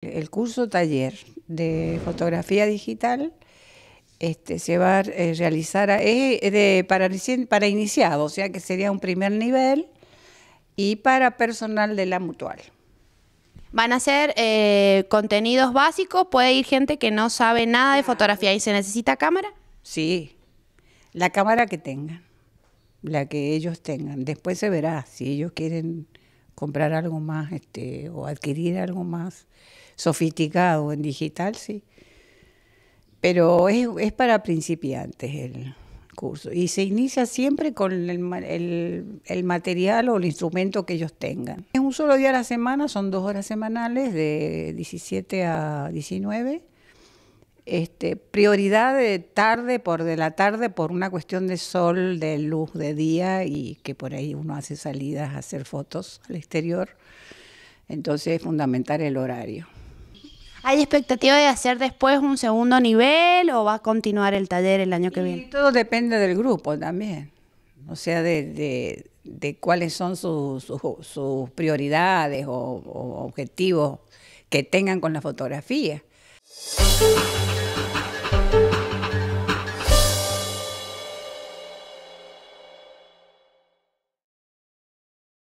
El curso taller de fotografía digital este, se va a eh, realizar, para, para iniciados, o sea que sería un primer nivel y para personal de la mutual. Van a ser eh, contenidos básicos, puede ir gente que no sabe nada de fotografía y se necesita cámara. Sí, la cámara que tengan, la que ellos tengan. Después se verá si ellos quieren comprar algo más este, o adquirir algo más sofisticado en digital, sí. Pero es, para principiantes el curso y se inicia siempre con el, el, material o el instrumento que ellos tengan. Es un solo día a la semana, son dos horas semanales de 17 a 19 este, prioridad de tarde por de la tarde por una cuestión de sol, de luz de día y que por ahí uno hace salidas a hacer fotos al exterior. Entonces es fundamental el horario. ¿Hay expectativa de hacer después un segundo nivel o va a continuar el taller el año que viene? Todo depende del grupo también, o sea, de, de, cuáles son sus, prioridades o, objetivos que tengan con la fotografía.